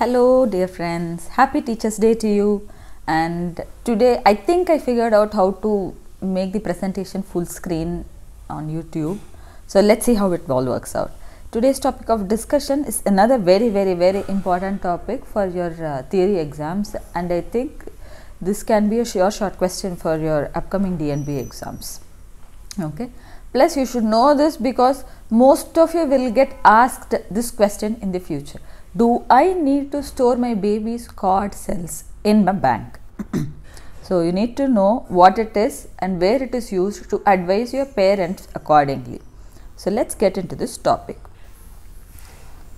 Hello dear friends, happy Teachers Day to you and today I think I figured out how to make the presentation full screen on YouTube. So let's see how it all works out. Today's topic of discussion is another very very very important topic for your uh, theory exams and I think this can be a sure short question for your upcoming DNB exams. Okay. Plus you should know this because most of you will get asked this question in the future do I need to store my baby's cord cells in my bank? so you need to know what it is and where it is used to advise your parents accordingly. So let's get into this topic.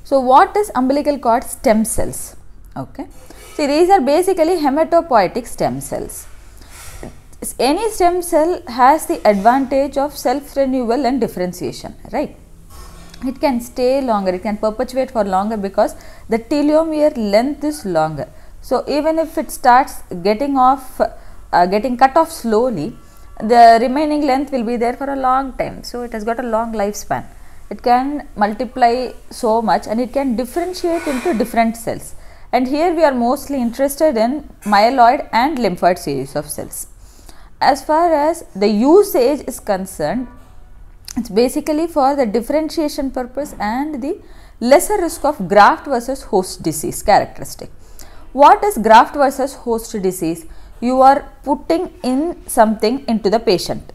So what is umbilical cord stem cells? Okay. See these are basically hematopoietic stem cells. Any stem cell has the advantage of self renewal and differentiation, right? it can stay longer, it can perpetuate for longer because the telomere length is longer. So, even if it starts getting off, uh, getting cut off slowly, the remaining length will be there for a long time. So, it has got a long lifespan. It can multiply so much and it can differentiate into different cells. And here we are mostly interested in myeloid and lymphoid series of cells. As far as the usage is concerned, it's basically for the differentiation purpose and the lesser risk of graft versus host disease characteristic. What is graft versus host disease? You are putting in something into the patient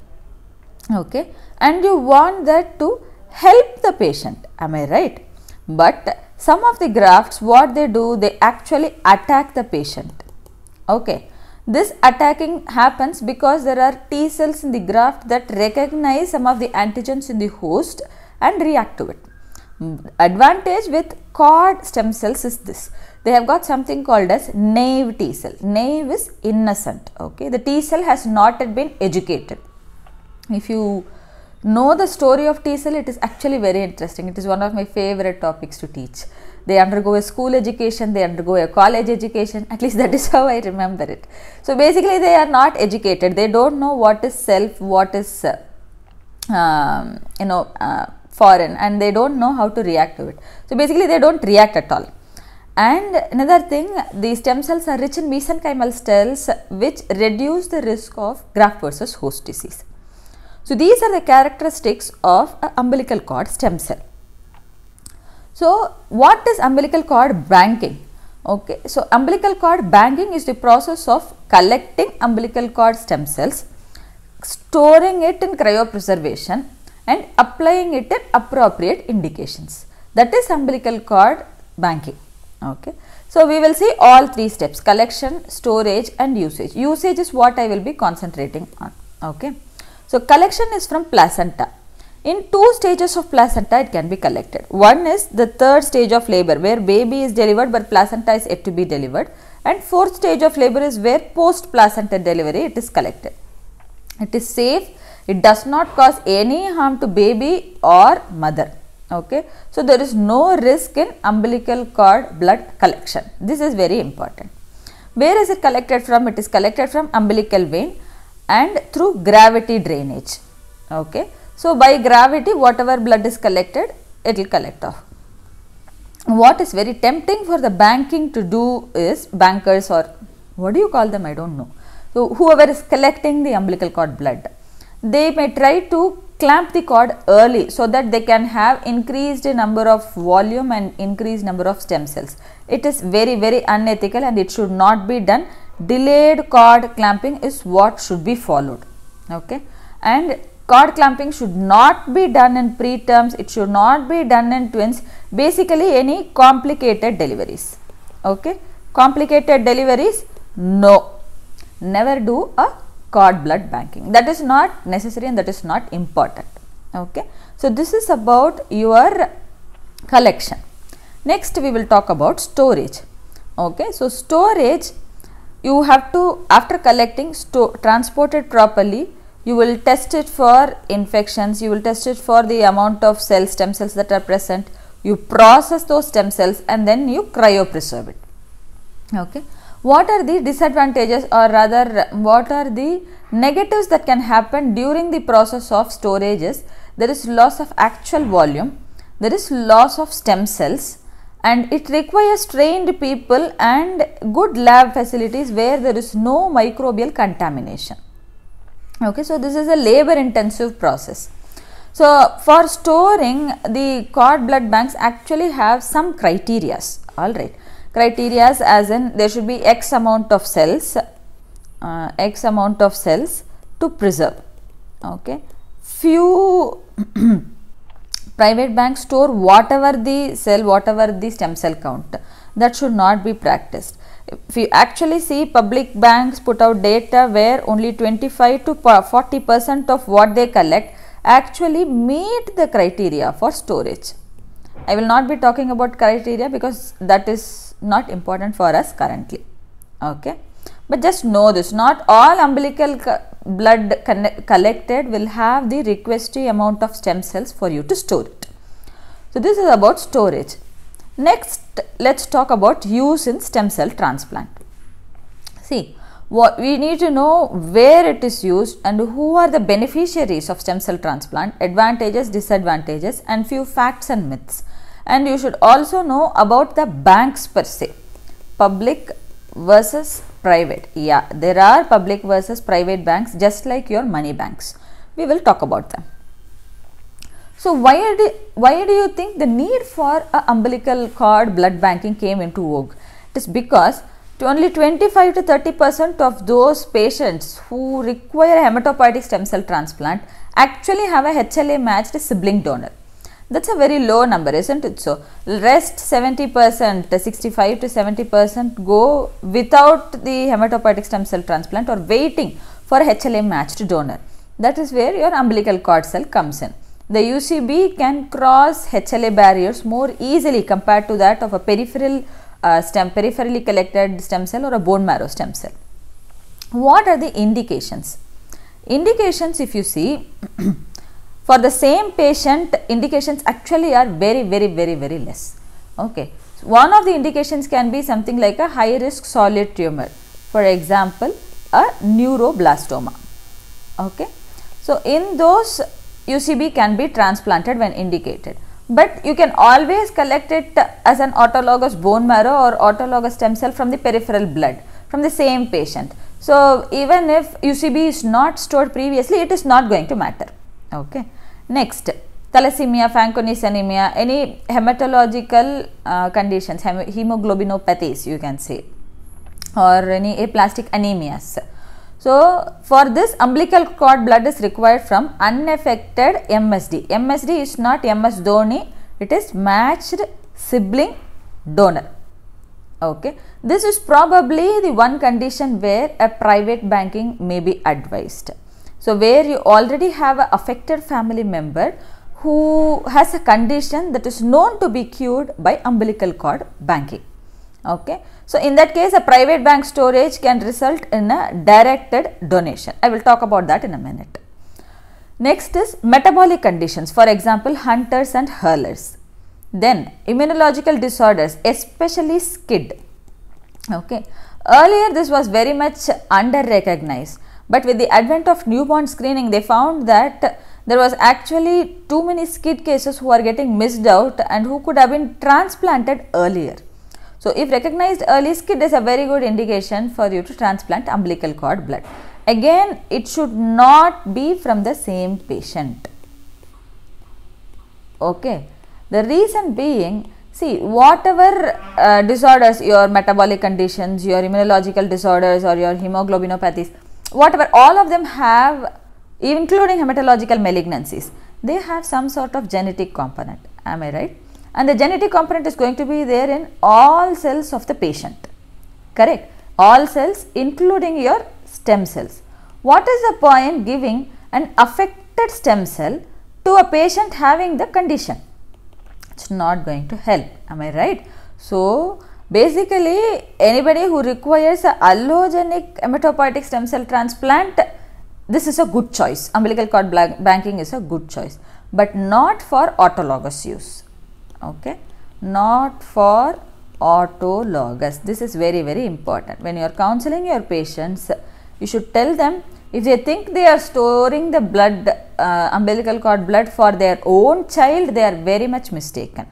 okay and you want that to help the patient am I right? But some of the grafts what they do they actually attack the patient okay this attacking happens because there are T cells in the graft that recognize some of the antigens in the host and react to it. Advantage with cord stem cells is this. They have got something called as naive T cell. Naive is innocent. Okay, The T cell has not yet been educated. If you know the story of T cell, it is actually very interesting. It is one of my favorite topics to teach. They undergo a school education, they undergo a college education, at least that is how I remember it. So basically, they are not educated, they don't know what is self, what is, uh, um, you know, uh, foreign, and they don't know how to react to it. So basically, they don't react at all. And another thing, the stem cells are rich in mesenchymal cells, which reduce the risk of graft versus host disease. So these are the characteristics of umbilical cord stem cell. So what is umbilical cord banking? Okay, so umbilical cord banking is the process of collecting umbilical cord stem cells, storing it in cryopreservation and applying it in appropriate indications. That is umbilical cord banking. Okay. So, we will see all three steps collection, storage and usage. Usage is what I will be concentrating on. Okay. So collection is from placenta. In two stages of placenta it can be collected. One is the third stage of labor where baby is delivered but placenta is yet to be delivered and fourth stage of labor is where post placenta delivery it is collected. It is safe, it does not cause any harm to baby or mother. Okay, so there is no risk in umbilical cord blood collection. This is very important. Where is it collected from? It is collected from umbilical vein and through gravity drainage. Okay. So, by gravity whatever blood is collected it will collect off. What is very tempting for the banking to do is bankers or what do you call them I do not know. So, whoever is collecting the umbilical cord blood they may try to clamp the cord early so that they can have increased number of volume and increased number of stem cells. It is very very unethical and it should not be done delayed cord clamping is what should be followed okay and cord clamping should not be done in preterms it should not be done in twins basically any complicated deliveries okay complicated deliveries no never do a cord blood banking that is not necessary and that is not important okay so this is about your collection next we will talk about storage okay so storage you have to after collecting transport it properly you will test it for infections you will test it for the amount of cell stem cells that are present you process those stem cells and then you cryopreserve it okay what are the disadvantages or rather what are the negatives that can happen during the process of storages? there is loss of actual volume there is loss of stem cells and it requires trained people and good lab facilities where there is no microbial contamination. Okay, so this is a labor intensive process. So for storing the cord blood banks actually have some criterias, alright. Criterias as in there should be x amount of cells, uh, x amount of cells to preserve, okay. Few private banks store whatever the cell, whatever the stem cell count. That should not be practiced. If you actually see public banks put out data where only 25 to 40 percent of what they collect actually meet the criteria for storage. I will not be talking about criteria because that is not important for us currently. Okay. But just know this, not all umbilical blood collected will have the requested amount of stem cells for you to store it. So, this is about storage. Next, let us talk about use in stem cell transplant. See, what we need to know where it is used and who are the beneficiaries of stem cell transplant, advantages, disadvantages and few facts and myths. And you should also know about the banks per se, public versus private. Yeah, there are public versus private banks just like your money banks. We will talk about them. So why do, why do you think the need for a umbilical cord blood banking came into vogue? It is because to only 25 to 30 percent of those patients who require hematopoietic stem cell transplant actually have a HLA matched sibling donor. That's a very low number, isn't it? So, rest 70%, 65 to 70% go without the hematopoietic stem cell transplant or waiting for HLA matched donor. That is where your umbilical cord cell comes in. The UCB can cross HLA barriers more easily compared to that of a peripheral uh, stem, peripherally collected stem cell or a bone marrow stem cell. What are the indications? Indications, if you see, for the same patient indications actually are very very very very less okay so one of the indications can be something like a high risk solid tumor for example a neuroblastoma okay so in those ucb can be transplanted when indicated but you can always collect it as an autologous bone marrow or autologous stem cell from the peripheral blood from the same patient so even if ucb is not stored previously it is not going to matter okay Next, thalassemia, Fanconi's anemia, any hematological uh, conditions, hem hemoglobinopathies you can say or any aplastic anemias. So, for this umbilical cord blood is required from unaffected MSD. MSD is not MS Dhoni, it is matched sibling donor. Okay. This is probably the one condition where a private banking may be advised. So, where you already have an affected family member who has a condition that is known to be cured by umbilical cord banking. Okay. So, in that case a private bank storage can result in a directed donation. I will talk about that in a minute. Next is metabolic conditions for example hunters and hurlers. Then immunological disorders especially SCID. Okay. Earlier this was very much under recognized but with the advent of newborn screening, they found that there was actually too many skid cases who are getting missed out and who could have been transplanted earlier. So, if recognized early, skid is a very good indication for you to transplant umbilical cord blood. Again, it should not be from the same patient. Okay. The reason being, see whatever uh, disorders, your metabolic conditions, your immunological disorders or your hemoglobinopathies, whatever all of them have including hematological malignancies they have some sort of genetic component am i right and the genetic component is going to be there in all cells of the patient correct all cells including your stem cells what is the point giving an affected stem cell to a patient having the condition it's not going to help am i right so Basically, anybody who requires a allogenic hematopoietic stem cell transplant, this is a good choice. Umbilical cord banking is a good choice, but not for autologous use. Okay, not for autologous. This is very, very important. When you are counseling your patients, you should tell them if they think they are storing the blood, uh, umbilical cord blood for their own child, they are very much mistaken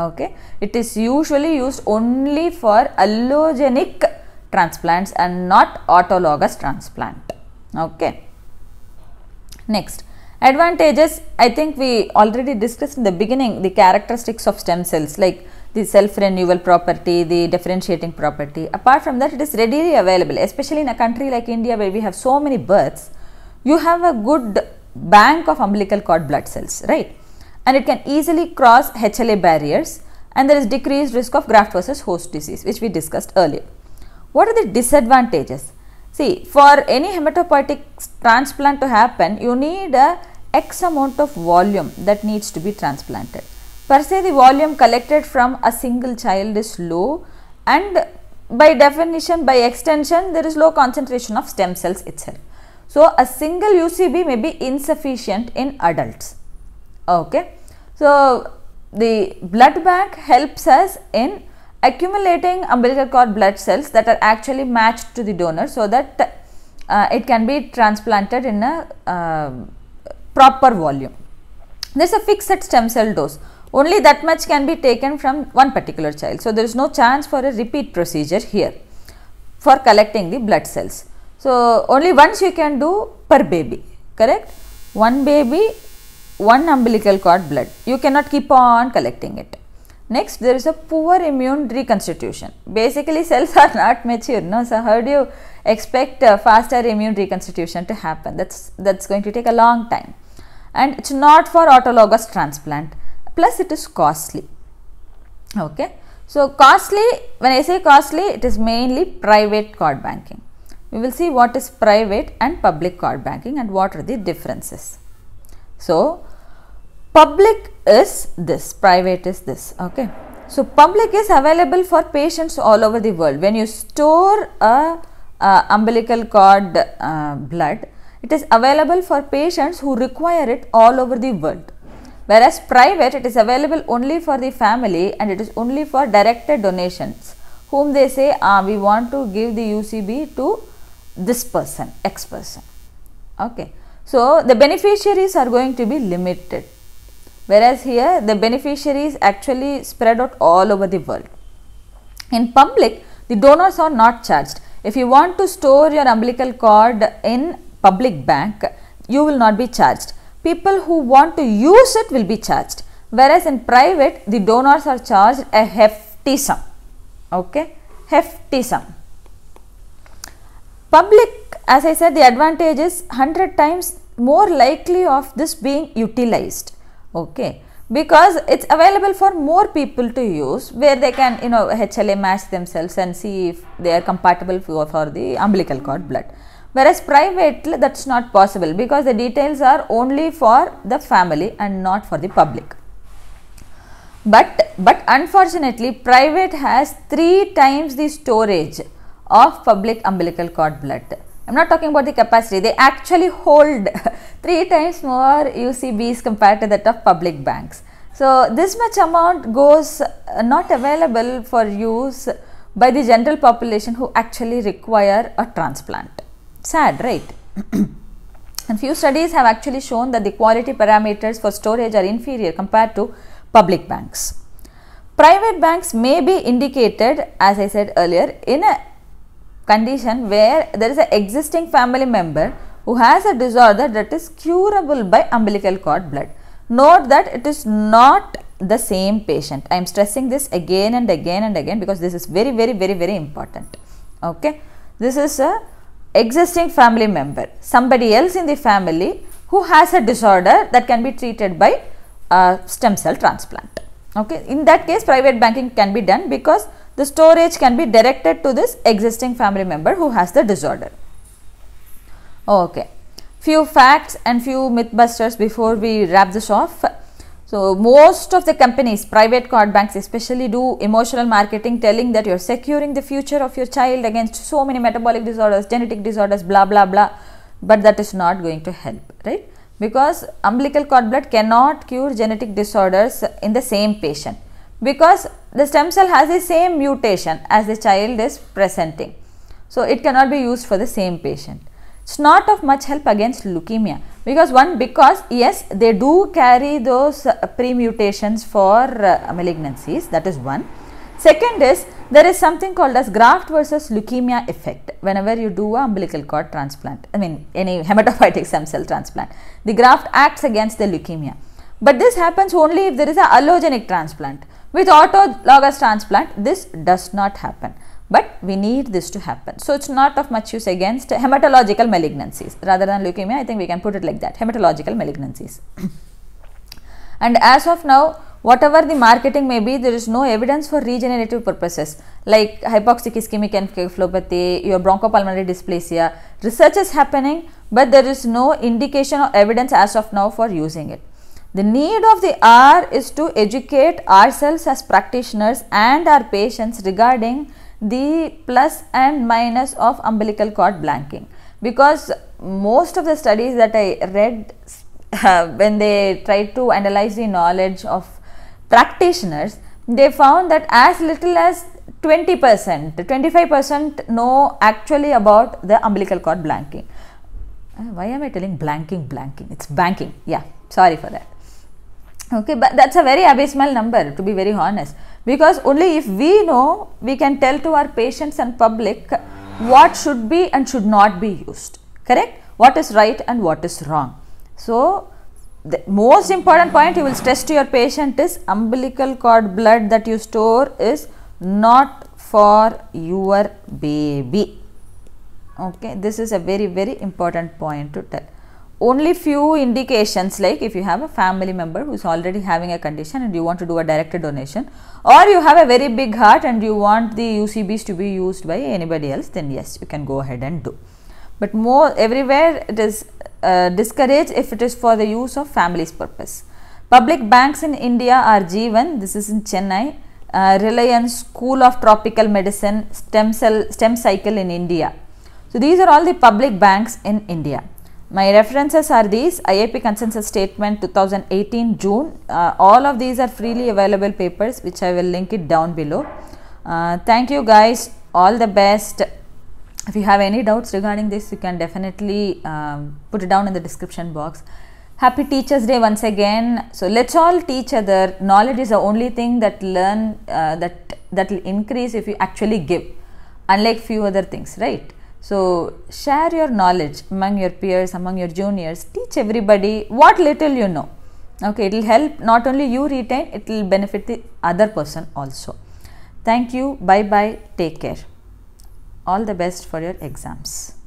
okay it is usually used only for allogenic transplants and not autologous transplant okay next advantages i think we already discussed in the beginning the characteristics of stem cells like the self renewal property the differentiating property apart from that it is readily available especially in a country like india where we have so many births you have a good bank of umbilical cord blood cells right and it can easily cross HLA barriers and there is decreased risk of graft versus host disease which we discussed earlier. What are the disadvantages? See for any hematopoietic transplant to happen you need a x amount of volume that needs to be transplanted. Per se the volume collected from a single child is low and by definition by extension there is low concentration of stem cells itself. So a single UCB may be insufficient in adults okay so the blood bank helps us in accumulating umbilical cord blood cells that are actually matched to the donor so that uh, it can be transplanted in a uh, proper volume there is a fixed stem cell dose only that much can be taken from one particular child so there is no chance for a repeat procedure here for collecting the blood cells so only once you can do per baby correct one baby one umbilical cord blood. You cannot keep on collecting it. Next, there is a poor immune reconstitution. Basically, cells are not mature, no? So, how do you expect faster immune reconstitution to happen? That's, that's going to take a long time. And it's not for autologous transplant. Plus, it is costly. Okay. So, costly, when I say costly, it is mainly private cord banking. We will see what is private and public cord banking and what are the differences. So, Public is this, private is this. Okay. So, public is available for patients all over the world. When you store a, a umbilical cord uh, blood, it is available for patients who require it all over the world. Whereas private, it is available only for the family and it is only for directed donations, whom they say, ah, we want to give the UCB to this person, X person. Okay. So, the beneficiaries are going to be limited. Whereas here the beneficiaries actually spread out all over the world. In public, the donors are not charged. If you want to store your umbilical cord in public bank, you will not be charged. People who want to use it will be charged. Whereas in private, the donors are charged a hefty sum. Okay, hefty sum. Public, as I said, the advantage is 100 times more likely of this being utilized okay because it's available for more people to use where they can you know HLA match themselves and see if they are compatible for, for the umbilical cord blood whereas private that's not possible because the details are only for the family and not for the public but but unfortunately private has three times the storage of public umbilical cord blood I'm not talking about the capacity, they actually hold three times more UCBs compared to that of public banks. So, this much amount goes uh, not available for use by the general population who actually require a transplant. Sad, right? and few studies have actually shown that the quality parameters for storage are inferior compared to public banks. Private banks may be indicated, as I said earlier, in a condition where there is an existing family member who has a disorder that is curable by umbilical cord blood. Note that it is not the same patient. I am stressing this again and again and again because this is very, very, very, very important. Okay. This is a existing family member, somebody else in the family who has a disorder that can be treated by a stem cell transplant. Okay. In that case, private banking can be done because the storage can be directed to this existing family member who has the disorder. Okay, few facts and few mythbusters before we wrap this off. So, most of the companies, private card banks especially do emotional marketing telling that you are securing the future of your child against so many metabolic disorders, genetic disorders, blah, blah, blah. But that is not going to help, right? Because umbilical cord blood cannot cure genetic disorders in the same patient because the stem cell has the same mutation as the child is presenting. So, it cannot be used for the same patient. It's not of much help against leukemia because one because yes they do carry those uh, pre-mutations for uh, malignancies that is one. Second is there is something called as graft versus leukemia effect whenever you do a umbilical cord transplant I mean any hematopoietic stem cell transplant the graft acts against the leukemia but this happens only if there is a allogenic transplant with autologous transplant, this does not happen. But we need this to happen. So it's not of much use against hematological malignancies. Rather than leukemia, I think we can put it like that, hematological malignancies. and as of now, whatever the marketing may be, there is no evidence for regenerative purposes like hypoxic ischemic encephalopathy, your bronchopulmonary dysplasia. Research is happening, but there is no indication or evidence as of now for using it. The need of the hour is to educate ourselves as practitioners and our patients regarding the plus and minus of umbilical cord blanking because most of the studies that I read uh, when they tried to analyze the knowledge of practitioners, they found that as little as 20 percent, 25 percent know actually about the umbilical cord blanking. Uh, why am I telling blanking, blanking? It's banking. Yeah, sorry for that okay but that's a very abysmal number to be very honest because only if we know we can tell to our patients and public what should be and should not be used correct what is right and what is wrong so the most important point you will stress to your patient is umbilical cord blood that you store is not for your baby okay this is a very very important point to tell only few indications like if you have a family member who is already having a condition and you want to do a directed donation or you have a very big heart and you want the UCBs to be used by anybody else then yes you can go ahead and do. But more everywhere it is uh, discouraged if it is for the use of family's purpose. Public banks in India are G1 this is in Chennai uh, Reliance School of Tropical Medicine stem cell stem cycle in India. So these are all the public banks in India. My references are these IAP consensus statement 2018 June. Uh, all of these are freely available papers which I will link it down below. Uh, thank you guys. All the best. If you have any doubts regarding this, you can definitely um, put it down in the description box. Happy Teachers Day once again. So let's all teach other. Knowledge is the only thing that learn uh, that that will increase if you actually give, unlike few other things, right? So, share your knowledge among your peers, among your juniors, teach everybody what little you know. Okay, it will help not only you retain, it will benefit the other person also. Thank you. Bye bye. Take care. All the best for your exams.